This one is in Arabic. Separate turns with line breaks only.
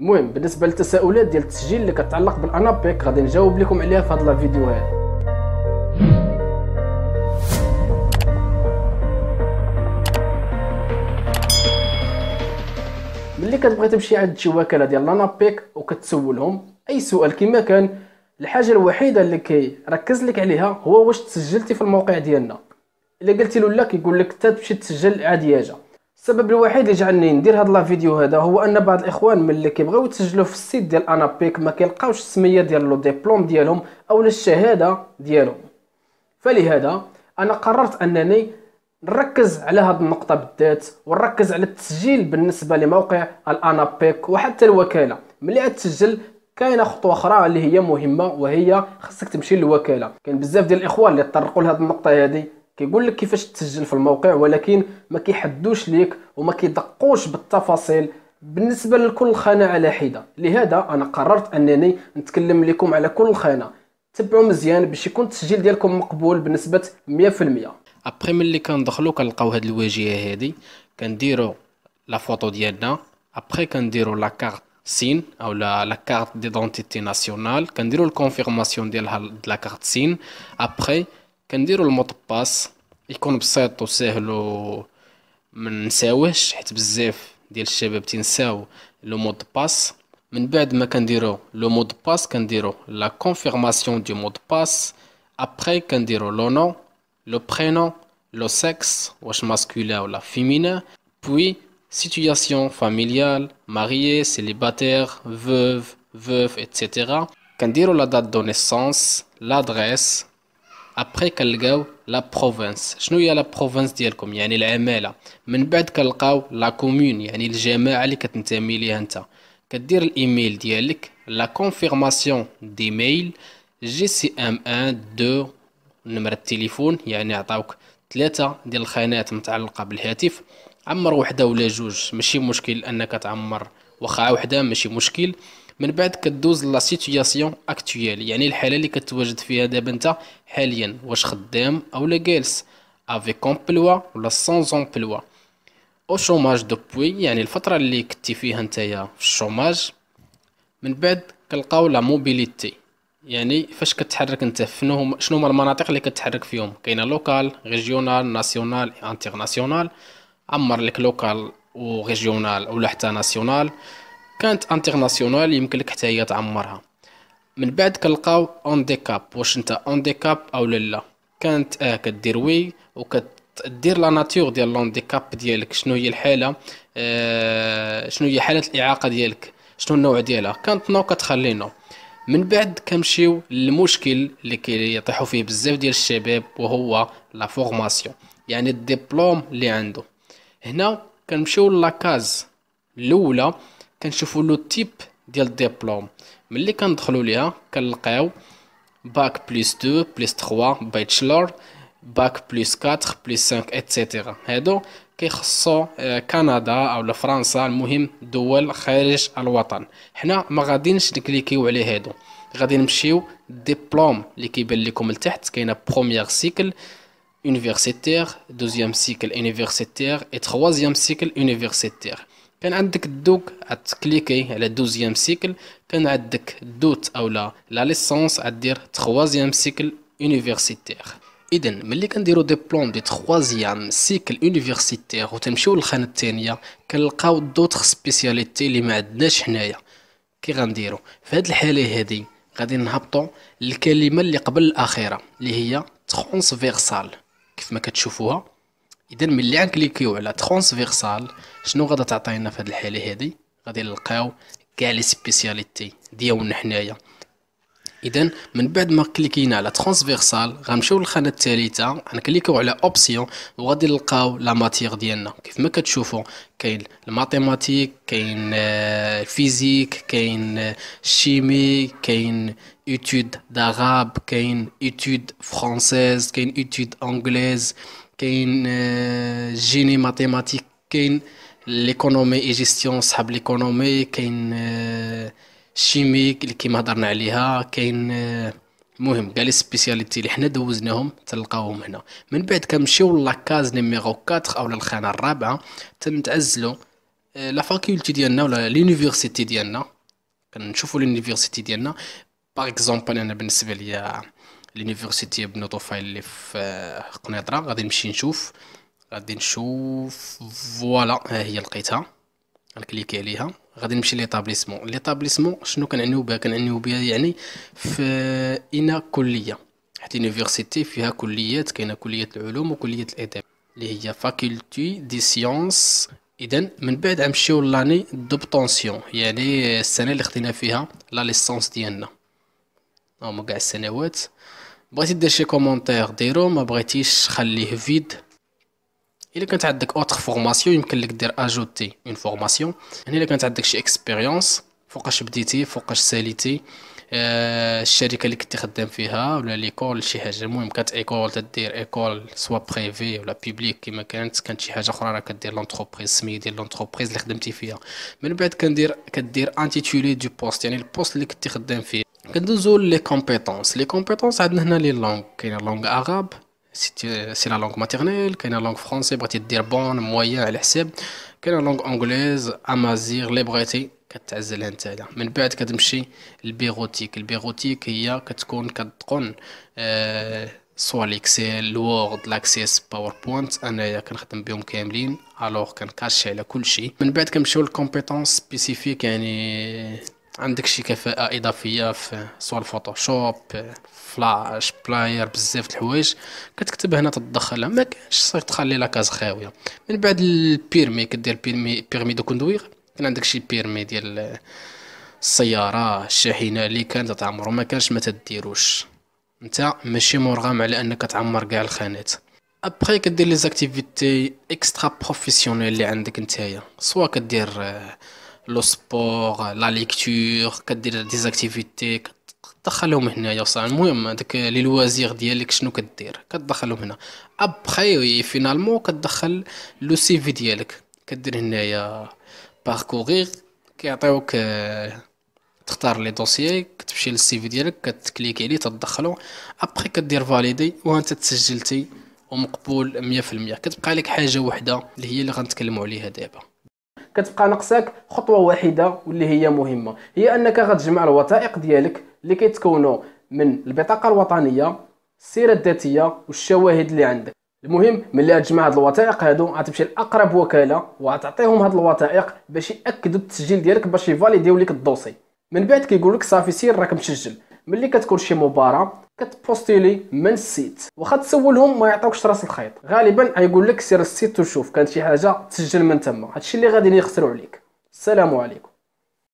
المهم بالنسبه للتساؤلات ديال التسجيل اللي كتعلق بالانابيك غادي نجاوب لكم عليها في هذا الفيديو هذا ملي كتبغي تمشي عند شي وكاله ديال لانابيك وكتسولهم اي سؤال كما كان الحاجه الوحيده اللي كيركز لك عليها هو واش تسجلتي في الموقع ديالنا الا قلتي له لا كيقول لك حتى تمشي تسجل عادي ياجا السبب الوحيد اللي جعلني ندير هاد لا فيديو هذا هو ان بعض الاخوان من اللي كيبغيو يتسجلوا في السيت ديال انابيك ما كيلقاوش السميه ديال لو ديبلوم ديالهم او الشهاده ديالهم فلهذا انا قررت انني نركز على هاد النقطه بالذات ونركز على التسجيل بالنسبه لموقع الانابيك وحتى الوكاله ملي تسجل كاينه خطوه اخرى اللي هي مهمه وهي خصك تمشي للوكاله كاين بزاف ديال الاخوان اللي تطرقوا لهاد النقطه هذه كيقول لك كيفاش تسجل في الموقع ولكن ما كيحدوش ليك وما كيدقوش بالتفاصيل بالنسبه لكل خانه على حده لهذا انا قررت انني نتكلم لكم على كل خانه تبعوا مزيان باش يكون التسجيل ديالكم مقبول بنسبه 100% ابري ملي كندخلو كنلقاو هاد الواجهه هادي كنديرو لا فوتو ديالنا ابري كنديرو لا كارت سين او لا كارت ديدونتيتي ناسيونال كنديرو الكونفيرماسيون ديال لا كارت سين ابري Quand le mot de passe. le mot de passe. le mot passe, la confirmation du mot de passe après le nom, le prénom, le sexe, masculin ou féminin, puis situation familiale, marié, célibataire, veuf, veuve, etc. dit la date de naissance, l'adresse. ابخي كنلقاو لا بروفانس شنو هي لا بروفانس ديالكم يعني العماله من بعد كنلقاو لا كومون يعني الجماعه اللي كتنتمي ليها انت كدير الايميل ديالك لا كونفيرماسيون ديميل جي سي ام ان دو نمرة التليفون يعني عطاوك ثلاثة ديال الخانات متعلقة بالهاتف عمر وحدة ولا جوج ماشي مشكل انك تعمر واخا وحده ماشي مشكل من بعد كدوز لا سيتوياسيون اكتويال يعني الحاله اللي كتواجد فيها دابا انت حاليا واش خدام اولا جالس افيك كومبلوا ولا سان امبلوا او شوماج دوبوي يعني الفتره اللي كنتي فيها نتايا في الشوماج من بعد كنلقاو لا موبيليتي يعني فاش كتحرك انت شنو هما شنو هما المناطق اللي كتحرك فيهم كاينه لوكال ريجيونال ناسيونال انترناسيونال عمر لك لوكال وريجيونال ولا حتى ناسيونال كانت انترناسيونال يمكن لك حتى هي تعمرها من بعد كنلقاو اون دي كاب واش انت اون دي كاب او لا كانت اه كدير وي وكدير لا ناتور ديال لون دي كاب ديالك شنو هي الحاله اه شنو هي حاله الاعاقه ديالك شنو النوع ديالها كانت نو كتخلي نو من بعد كنمشيو للمشكل اللي كيطيحوا فيه بزاف ديال الشباب وهو لا فورماسيون يعني الدبلوم اللي عنده هنا كنمشيو لاكاز الاولى كنشوفو لو تيب ديال الدبلوم ملي كندخلو ليها كنلقاو باك بلس 2 بلس 3 باتشلر باك بلس 4 بلس 5 ايتترا هادو كيخصو آه، كندا او فرنسا المهم دول خارج الوطن حنا ما غاديينش نكليكيو على هادو غادي نمشيو ديبلوم اللي كيبان لكم لتحت كاينه بروميير سيكل universitaire دوزيام سيكل universitaire et troisième cycle universitaire كان عندك دوك تكليكي على دوزيام سيكل كان عندك دوت او لا لا ليسونس عدير تخوازيام سيكل يونيفرسيتير اذا ملي كنديرو ديبلوم دي تخوازيام سيكل يونيفرسيتير وتمشيو للخانه الثانيه كنلقاو دوت سبيسياليتي اللي ما عندناش حنايا كي غنديرو في هاد الحاله هادي غادي نهبطو للكلمه اللي قبل الاخيره اللي هي ترونسفيرسال كيف ما كتشوفوها اذا ملي غنكليكيو على ترانسفيرسال شنو غادا تعطينا في هذه الحاله هذه غادي نلقاو كاع لي سبيسياليتي ديالنا حنايا اذا من بعد ما كليكينا على ترانسفيرسال غنمشيو للخانه الثالثه غنكليكيو على اوبسيون وغادي نلقاو لا ماتيغ ديالنا كيف ما كتشوفوا كاين الماتيماتيك كاين الفيزيك آه، كاين الشيمي آه، كاين اتود d'arabe كاين اتود فرونسيز كاين اتود انجليز كاين جيني آه، ماتيماتيك كاين ليكونومي اي جيستيون صحاب ليكونومي كاين الشيميك اللي كيما هضرنا عليها كاين المهم آه، كاع لي سبيسياليتي اللي حنا دوزناهم تلقاوهم هنا من بعد كنمشيو لاكاز نيميرو 4 او الخانه الرابعه تنتعزلو آه، لا فاكولتي ديالنا ولا لونيفرسيتي ديالنا كنشوفوا لونيفرسيتي ديالنا باغ اكزومبل انا بالنسبه ليا لونيفرسيتي ابن طفيل اللي في آه، قنيطره غادي نمشي نشوف غادي نشوف فوالا ها هي لقيتها غنكليكي عليها غادي نمشي ليطابليسمون ليطابليسمون شنو كنعنيو بها كنعنيو بها يعني في انا كليه حيت يونيفرسيتي فيها كليات كاينه كليه العلوم وكليه الاداب اللي هي فاكولتي دي سيونس اذا من بعد غنمشيو لاني دوبطونسيون يعني السنه اللي خدينا فيها لا ليسونس ديالنا هما كاع السنوات بغيتي دير شي كومونتير ديرو ما بغيتيش خليه فيد الا كانت عندك اوتر فورماسيون يمكن لك دير اجوتي اون فورماسيون هنا الا كانت عندك شي اكسبيريونس فوقاش بديتي فوقاش ساليتي آه، الشركه اللي كنتي خدام فيها ولا ليكول شي حاجه المهم كانت ايكول تدير ايكول سوا بريفي ولا بيبليك كما كانت كانت شي حاجه اخرى راه كدير لونتربريز سميه ديال لونتربريز اللي خدمتي فيها من بعد كندير كدير انتيتولي دو بوست يعني البوست اللي كنتي خدام فيه كندوزو لي كومبيتونس لي كومبيتونس عندنا هنا لي لونغ كاين لونغ اغاب سي لا لونغ ماتيرنيل كاينه لونغ فرونسي بغيتي دير بون مويا على حساب كاينه لونغ انغليز امازيغ لي بغيتي كتعزلها نتايا من بعد كتمشي البيغوتيك البيغوتيك هي كتكون كتقن سوا ليكسيل الوورد لاكسيس باوربوينت انايا كنخدم بهم كاملين الوغ كنكاشي على كلشي من بعد كنمشيو للكومبيتونس سبيسيفيك يعني عندك شي كفاءه اضافيه في سواء الفوتوشوب فلاش بلاير بزاف د الحوايج كتكتب هنا تدخلها ما كانش صافي تخلي لا كاز خاويه من بعد البيرمي كدير بيرمي بيرمي دو كوندوير كان عندك شي بيرمي ديال السياره الشاحنه اللي كانت تعمر وما كانش ما تديروش انت ماشي مرغم على انك تعمر كاع الخانات ابخي كدير لي زاكتيفيتي اكسترا بروفيسيونيل اللي عندك نتايا سوا كدير آه، لو سبور لا ليكتور كدير دي زاكتيفيتي كتدخلهم هنايا صح المهم هذاك لي لوازير ديالك شنو كدير كتدخلهم هنا ابخي فينالمون كتدخل لو سي في ديالك كدير هنايا باركوغيغ كيعطيوك تختار لي دوسيي كتمشي للسي في ديالك كتكليكي عليه تدخلو ابخي كدير فاليدي وانت تسجلتي ومقبول 100% كتبقى لك حاجه وحده اللي هي اللي غنتكلموا عليها دابا كتبقى ناقصاك خطوه واحده واللي هي مهمه هي انك غتجمع الوثائق ديالك اللي كيتكونوا من البطاقه الوطنيه السيره الذاتيه والشواهد اللي عندك المهم ملي تجمع هاد الوثائق هادو غتمشي لاقرب وكاله وغتعطيهم هاد الوثائق باش ياكدوا التسجيل ديالك باش يفاليديو ليك الدوسي من بعد كيقول لك صافي سير راك مسجل ملي كتكون شي مباراه كتبوستيلي من السيت واخا تسولهم ما يعطوكش راس الخيط غالبا غيقول لك سير السيت وشوف كانت شي حاجه تسجل من تما هادشي اللي غادي يخسروا عليك السلام عليكم